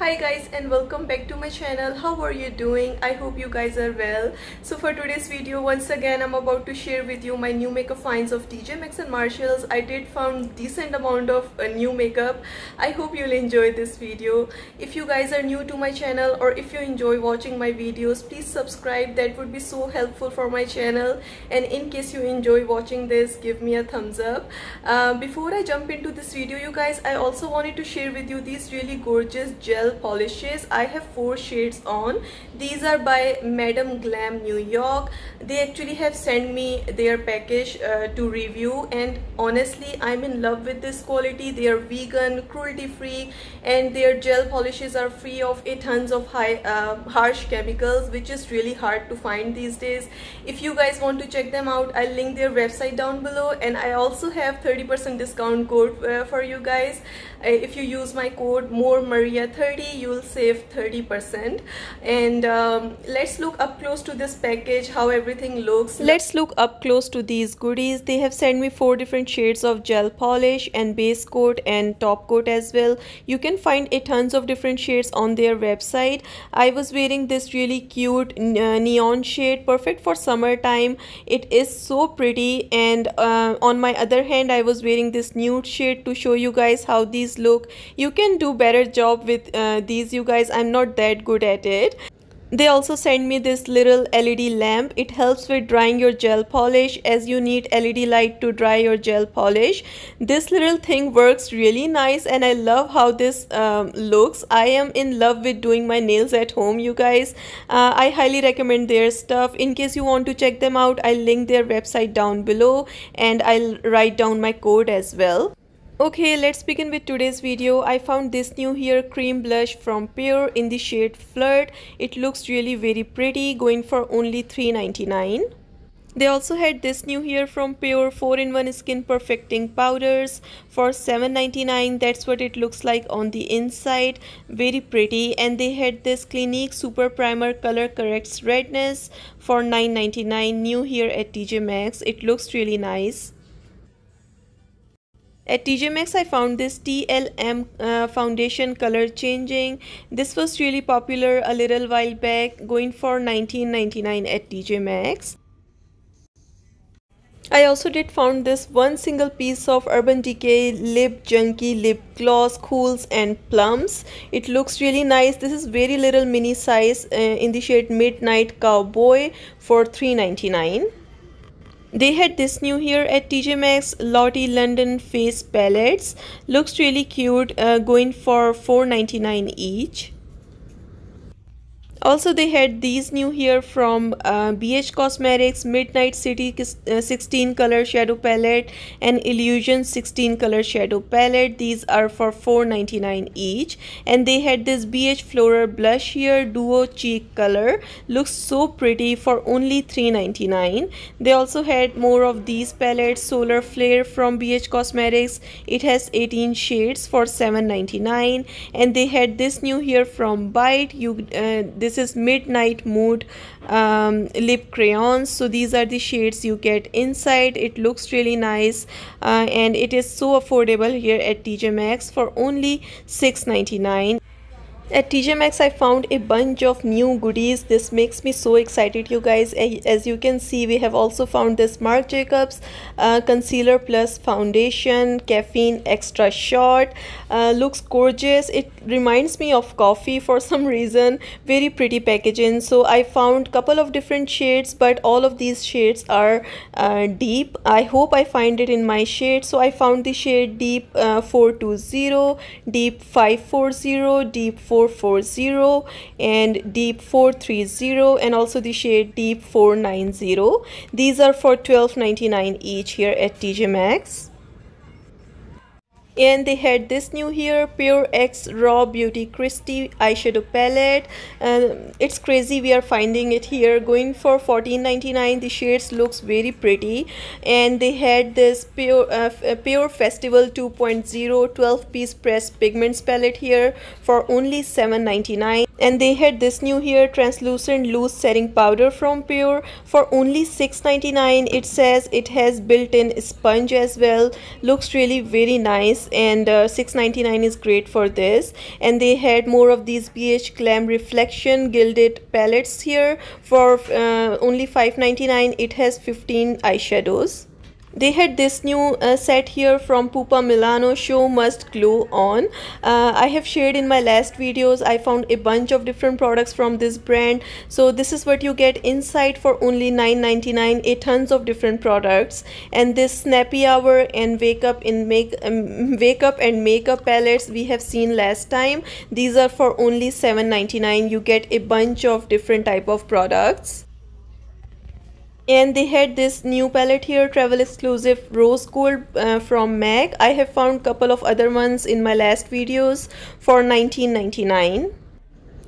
hi guys and welcome back to my channel how are you doing i hope you guys are well so for today's video once again i'm about to share with you my new makeup finds of dj Max and marshalls i did found decent amount of uh, new makeup i hope you'll enjoy this video if you guys are new to my channel or if you enjoy watching my videos please subscribe that would be so helpful for my channel and in case you enjoy watching this give me a thumbs up uh, before i jump into this video you guys i also wanted to share with you these really gorgeous gel gel polishes i have four shades on these are by madam glam new york they actually have sent me their package uh, to review and honestly i'm in love with this quality they are vegan cruelty free and their gel polishes are free of a tons of high uh, harsh chemicals which is really hard to find these days if you guys want to check them out i'll link their website down below and i also have 30 percent discount code uh, for you guys uh, if you use my code more maria 30 you will save 30 percent and um, let's look up close to this package how everything looks let's look up close to these goodies they have sent me four different shades of gel polish and base coat and top coat as well you can find a tons of different shades on their website i was wearing this really cute uh, neon shade perfect for summertime it is so pretty and uh, on my other hand i was wearing this nude shade to show you guys how these these look you can do better job with uh, these you guys i'm not that good at it they also sent me this little led lamp it helps with drying your gel polish as you need led light to dry your gel polish this little thing works really nice and i love how this um, looks i am in love with doing my nails at home you guys uh, i highly recommend their stuff in case you want to check them out i'll link their website down below and i'll write down my code as well Okay, let's begin with today's video. I found this new here cream blush from Pure in the shade Flirt. It looks really very pretty, going for only $3.99. They also had this new here from Pure 4-in-1 Skin Perfecting Powders for $7.99. That's what it looks like on the inside. Very pretty. And they had this Clinique Super Primer Color Corrects Redness for $9.99. New here at TJ Maxx. It looks really nice. At TJ Maxx, I found this TLM uh, foundation color changing. This was really popular a little while back, going for 19.99 at TJ Maxx. I also did found this one single piece of Urban Decay Lip Junkie Lip Gloss Cools and Plums. It looks really nice. This is very little mini size uh, in the shade Midnight Cowboy for 3.99. They had this new here at TJ Maxx Lottie London Face Palettes. Looks really cute, uh, going for 4.99 each also they had these new here from uh, bh cosmetics midnight city uh, 16 color shadow palette and illusion 16 color shadow palette these are for 4.99 each and they had this bh floral blush here duo cheek color looks so pretty for only 3.99 they also had more of these palettes solar flare from bh cosmetics it has 18 shades for 7.99 and they had this new here from bite you uh, this is midnight mood um, lip crayons so these are the shades you get inside it looks really nice uh, and it is so affordable here at TJ Maxx for only 6.99 at TJ Maxx I found a bunch of new goodies. This makes me so excited you guys. As you can see we have also found this Marc Jacobs uh, Concealer Plus Foundation Caffeine Extra Short. Uh, looks gorgeous. It reminds me of coffee for some reason. Very pretty packaging. So I found couple of different shades but all of these shades are uh, deep. I hope I find it in my shade. So I found the shade Deep uh, 420, Deep 540, Deep 4 440 and deep 430 and also the shade deep 490 these are for 12.99 each here at tj maxx and they had this new here pure x raw beauty christie eyeshadow palette um, it's crazy we are finding it here going for 14.99 the shades looks very pretty and they had this pure uh, uh pure festival 2.0 12 piece Press pigments palette here for only 7.99 and they had this new here translucent loose setting powder from pure for only 6.99 it says it has built-in sponge as well looks really very nice and uh, 6.99 is great for this and they had more of these bh glam reflection gilded palettes here for uh, only 5.99 it has 15 eyeshadows they had this new uh, set here from Pupa Milano show must glow on uh, I have shared in my last videos I found a bunch of different products from this brand so this is what you get inside for only 9.99 a tons of different products and this snappy hour and wake up in make um, wake up and makeup palettes we have seen last time these are for only 7.99 you get a bunch of different type of products and they had this new palette here travel exclusive rose gold uh, from MAC I have found couple of other ones in my last videos for 19.99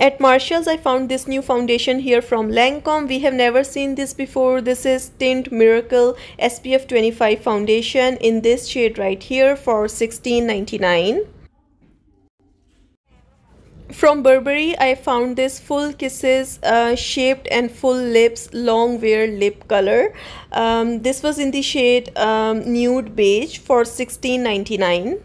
at Marshall's I found this new foundation here from Lancome we have never seen this before this is tint miracle SPF 25 foundation in this shade right here for 16.99 from Burberry, I found this full kisses uh, shaped and full lips long wear lip color. Um, this was in the shade um, nude beige for 16.99.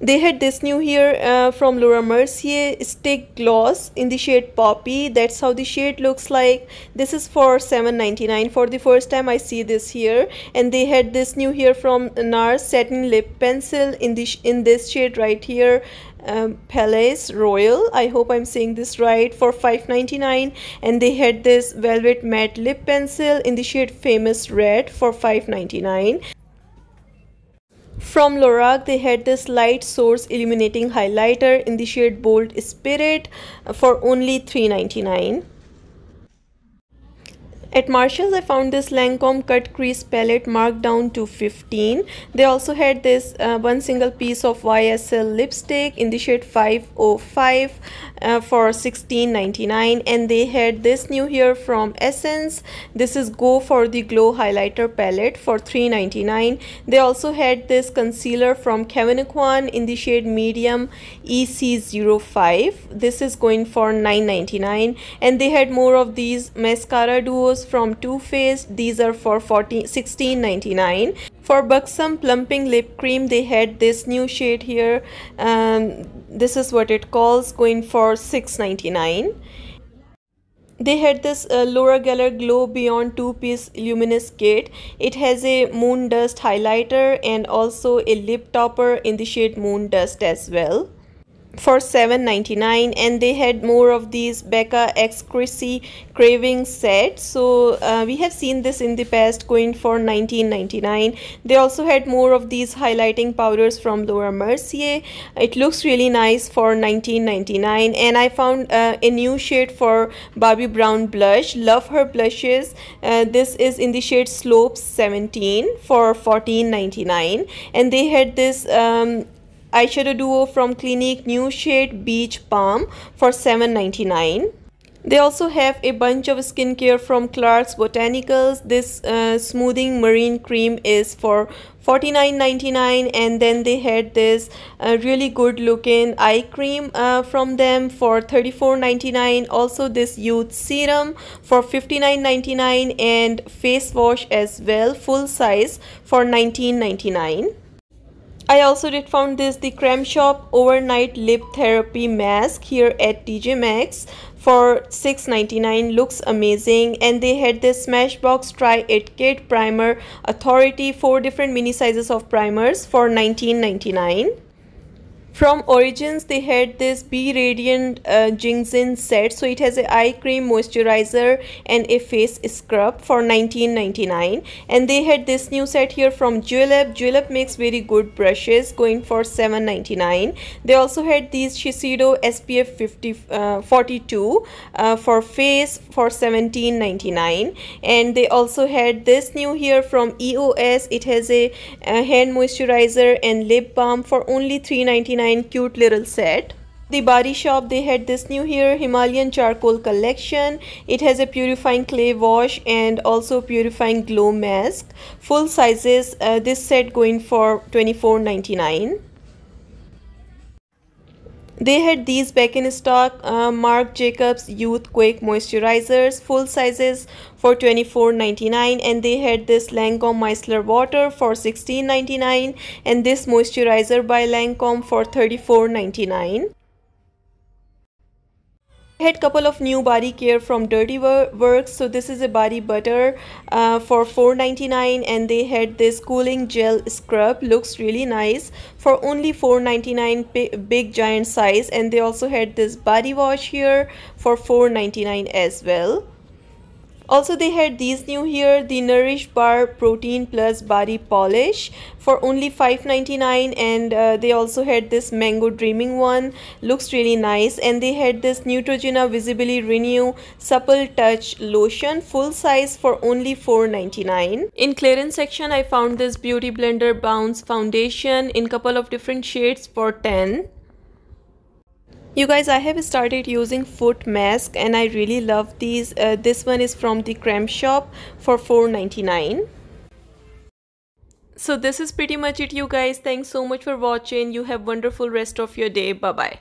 They had this new here uh, from Laura Mercier stick gloss in the shade Poppy. That's how the shade looks like. This is for $7.99 for the first time I see this here. And they had this new here from NARS satin lip pencil in, this in this shade right here. Um, Palais Royal I hope I'm saying this right for $5.99 and they had this velvet matte lip pencil in the shade famous red for $5.99 from Lorac, they had this light source illuminating highlighter in the shade Bold Spirit for only $3.99. At Marshall's, I found this Lancome cut crease palette marked down to 15. They also had this uh, one single piece of YSL lipstick in the shade 505 uh, for 16.99, and they had this new here from Essence. This is Go for the Glow Highlighter Palette for 3.99. They also had this concealer from Kevin Quan in the shade medium EC05. This is going for 9.99, and they had more of these mascara duos those from Too Faced, these are for 14, 16.99. For Buxom Plumping Lip Cream, they had this new shade here. Um, this is what it calls, going for 6.99. They had this uh, Laura Geller Glow Beyond two-piece luminous kit. It has a moon dust highlighter and also a lip topper in the shade moon dust as well for 7.99 and they had more of these becca x Chrissy craving set so uh, we have seen this in the past going for 19.99 they also had more of these highlighting powders from Laura Mercier it looks really nice for 19.99 and I found uh, a new shade for Bobbi Brown blush love her blushes uh, this is in the shade Slopes 17 for 14.99 and they had this um, eyeshadow duo from Clinique new shade Beach Palm for $7.99. They also have a bunch of skincare from Clark's Botanicals. This uh, smoothing marine cream is for $49.99 and then they had this uh, really good looking eye cream uh, from them for $34.99 also this youth serum for $59.99 and face wash as well full size for $19.99 I also did found this the Creme Shop Overnight Lip Therapy Mask here at TJ Maxx for 6.99 looks amazing and they had this smashbox try it kit primer authority four different mini sizes of primers for 19.99 from Origins, they had this B Radiant uh, Jinxin set. So it has a eye cream, moisturizer, and a face scrub for 19.99. And they had this new set here from Jewelab. Jewelab makes very good brushes, going for 7.99. They also had these Shiseido SPF 50, uh, 42 uh, for face for 17.99. And they also had this new here from EOS. It has a, a hand moisturizer and lip balm for only 3.99 cute little set. The Bari shop they had this new here Himalayan charcoal collection. It has a purifying clay wash and also purifying glow mask. Full sizes uh, this set going for $24.99. They had these back in stock uh, Marc Jacobs Youth Quake Moisturizers, full sizes for twenty-four ninety-nine, and they had this Lancome Micellar Water for sixteen ninety-nine, and this moisturizer by Lancome for thirty-four ninety-nine had couple of new body care from Dirty Works so this is a body butter uh, for 4.99 and they had this cooling gel scrub looks really nice for only 4.99 big giant size and they also had this body wash here for 4.99 as well also they had these new here the Nourish Bar Protein Plus Body Polish for only 5.99, and uh, they also had this Mango Dreaming one looks really nice and they had this Neutrogena Visibly Renew Supple Touch Lotion full size for only 4.99. In clearance section I found this Beauty Blender Bounce Foundation in couple of different shades for 10 you guys i have started using foot mask and i really love these uh, this one is from the creme shop for 4.99 so this is pretty much it you guys thanks so much for watching you have wonderful rest of your day bye bye